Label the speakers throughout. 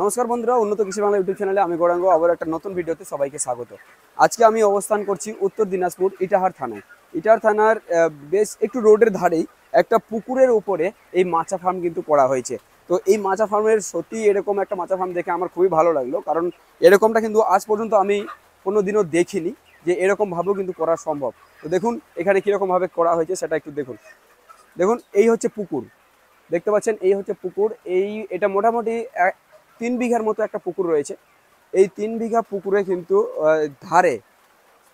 Speaker 1: নমস্কার বন্ধুরা উন্নত কৃষি বাংলা ইউটিউব চ্যানেলে আমি গৌরাঙ্গ আবার একটা নতুন ভিডিওতে সবাইকে স্বাগত আজকে আমি অবস্থান করছি উত্তর দিনাজপুর ইটাহার থানায় ইটাহার থানার বেশ একটু রোডের ধারেই একটা পুকুরের উপরে এই মাছা ফার্ম কিন্তু করা হয়েছে তো এই মাছা ফার্মের সত্যি এরকম একটা মাছা ফার্ম দেখে আমার খুবই ভালো লাগলো কারণ এরকমটা কিন্তু আজ পর্যন্ত আমি কোনো দিনও দেখিনি যে এরকমভাবেও কিন্তু করা সম্ভব তো দেখুন এখানে কীরকমভাবে করা হয়েছে সেটা একটু দেখুন দেখুন এই হচ্ছে পুকুর দেখতে পাচ্ছেন এই হচ্ছে পুকুর এই এটা মোটামুটি তিন বিঘার মতো একটা পুকুর রয়েছে এই তিন বিঘা পুকুরে কিন্তু ধারে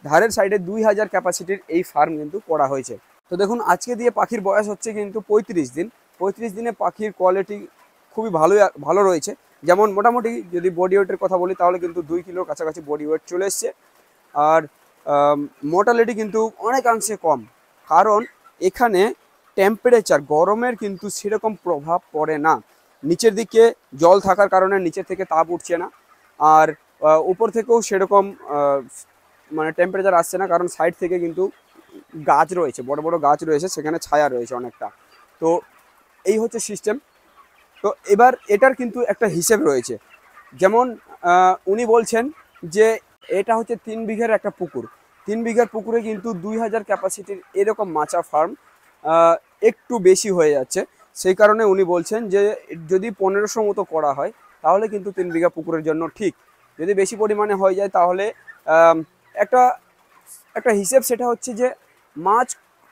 Speaker 1: ধারের সাইডে দুই হাজার ক্যাপাসিটির এই ফার্ম কিন্তু করা হয়েছে তো দেখুন আজকে দিয়ে পাখির বয়স হচ্ছে কিন্তু পঁয়ত্রিশ দিন পঁয়ত্রিশ দিনে পাখির কোয়ালিটি খুবই ভালো ভালো রয়েছে যেমন মোটামুটি যদি বডি ওয়েটের কথা বলি তাহলে কিন্তু দুই কিলোর কাছাকাছি বডি ওয়েট চলে এসছে আর মর্টালিটি কিন্তু অনেকাংশে কম কারণ এখানে টেম্পারেচার গরমের কিন্তু সেরকম প্রভাব পড়ে না নিচের দিকে জল থাকার কারণে নিচের থেকে তাপ উঠছে না আর উপর থেকেও সেরকম মানে টেম্পারেচার আসছে না কারণ সাইড থেকে কিন্তু গাছ রয়েছে বড় বড় গাছ রয়েছে সেখানে ছায়া রয়েছে অনেকটা তো এই হচ্ছে সিস্টেম তো এবার এটার কিন্তু একটা হিসেব রয়েছে যেমন উনি বলছেন যে এটা হচ্ছে তিন বিঘের একটা পুকুর তিন বিঘার পুকুরে কিন্তু দুই হাজার ক্যাপাসিটির এরকম মাচা ফার্ম একটু বেশি হয়ে যাচ্ছে সেই কারণে উনি বলছেন যে যদি পনেরোশো মতো করা হয় তাহলে কিন্তু তিন বিঘা পুকুরের জন্য ঠিক যদি বেশি পরিমাণে হয়ে যায় তাহলে একটা একটা হিসেব সেটা হচ্ছে যে মাছ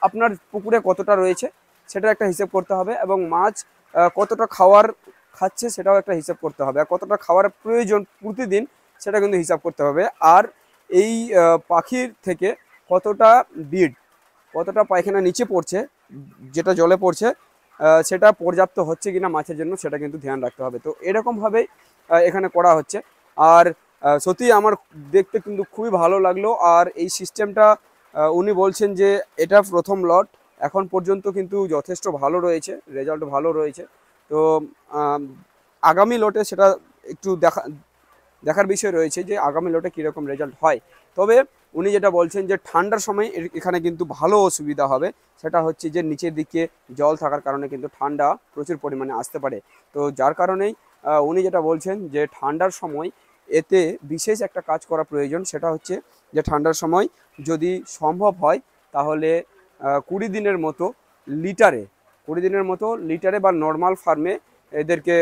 Speaker 1: আপনার পুকুরে কতটা রয়েছে সেটা একটা হিসেব করতে হবে এবং মাছ কতটা খাওয়ার খাচ্ছে সেটাও একটা হিসেব করতে হবে আর কতটা খাওয়ার প্রয়োজন প্রতিদিন সেটা কিন্তু হিসাব করতে হবে আর এই পাখির থেকে কতটা বিড কতটা পায়খানা নিচে পড়ছে যেটা জলে পড়ছে সেটা পর্যাপ্ত হচ্ছে কিনা মাছের জন্য সেটা কিন্তু ধ্যান রাখতে হবে তো এরকমভাবেই এখানে করা হচ্ছে আর সত্যি আমার দেখতে কিন্তু খুবই ভালো লাগলো আর এই সিস্টেমটা উনি বলছেন যে এটা প্রথম লট এখন পর্যন্ত কিন্তু যথেষ্ট ভালো রয়েছে রেজাল্ট ভালো রয়েছে তো আগামী লটে সেটা একটু দেখা দেখার বিষয় রয়েছে যে আগামী লটে কীরকম রেজাল্ট হয় তবে উনি যেটা বলছেন যে ঠান্ডার সময় এখানে কিন্তু ভালো অসুবিধা হবে সেটা হচ্ছে যে নিচের দিকে জল থাকার কারণে কিন্তু ঠান্ডা প্রচুর পরিমাণে আসতে পারে তো যার কারণেই উনি যেটা বলছেন যে ঠান্ডার সময় এতে বিশেষ একটা কাজ করা প্রয়োজন সেটা হচ্ছে যে ঠান্ডার সময় যদি সম্ভব হয় তাহলে কুড়ি দিনের মতো লিটারে কুড়ি দিনের মতো লিটারে বা নর্মাল ফার্মে এদেরকে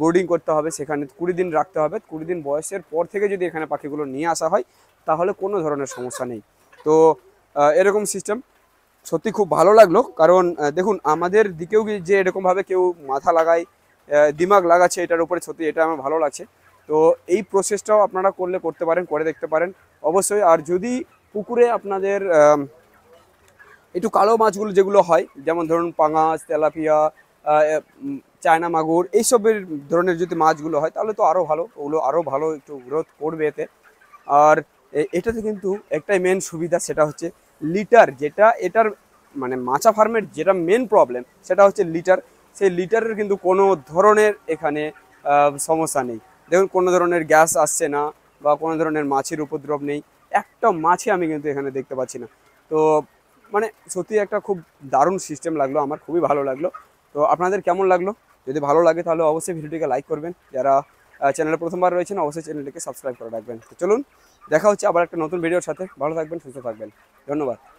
Speaker 1: বোর্ডিং করতে হবে সেখানে কুড়ি দিন রাখতে হবে কুড়ি দিন বয়সের পর থেকে যদি এখানে পাখিগুলো নিয়ে আসা হয় তাহলে কোনো ধরনের সমস্যা নেই তো এরকম সিস্টেম সত্যি খুব ভালো লাগলো কারণ দেখুন আমাদের দিকেও যে এরকমভাবে কেউ মাথা লাগায় দিমাগ লাগাচ্ছে এটার উপরে সত্যি এটা আমার ভালো লাগছে তো এই প্রসেসটাও আপনারা করলে করতে পারেন করে দেখতে পারেন অবশ্যই আর যদি পুকুরে আপনাদের একটু কালো মাছগুলো যেগুলো হয় যেমন ধরুন পাঙাশ তেলাপিয়া চায়না মাগুর এইসবের ধরনের যদি মাছগুলো হয় তাহলে তো আরও ভালো ওগুলো আরও ভালো একটু গ্রোথ করবে এতে আর এটাতে কিন্তু একটাই মেন সুবিধা সেটা হচ্ছে লিটার যেটা এটার মানে মাছা ফার্মের যেটা মেন প্রবলেম সেটা হচ্ছে লিটার সেই লিটারের কিন্তু কোনো ধরনের এখানে সমস্যা নেই দেখুন কোনো ধরনের গ্যাস আসছে না বা কোনো ধরনের মাছের উপদ্রব নেই একটা মাছে আমি কিন্তু এখানে দেখতে পাচ্ছি না তো মানে সত্যি একটা খুব দারুণ সিস্টেম লাগলো আমার খুবই ভালো লাগলো তো আপনাদের কেমন লাগলো যদি ভালো লাগে তাহলে অবশ্যই ভিডিওটিকে লাইক করবেন যারা চ্যানেলে প্রথমবার রয়েছেন অবশ্যই চ্যানেলটিকে সাবস্ক্রাইব করে রাখবেন তো চলুন দেখা হচ্ছে আবার একটা নতুন ভিডিওর সাথে ভালো থাকবেন সুস্থ থাকবেন ধন্যবাদ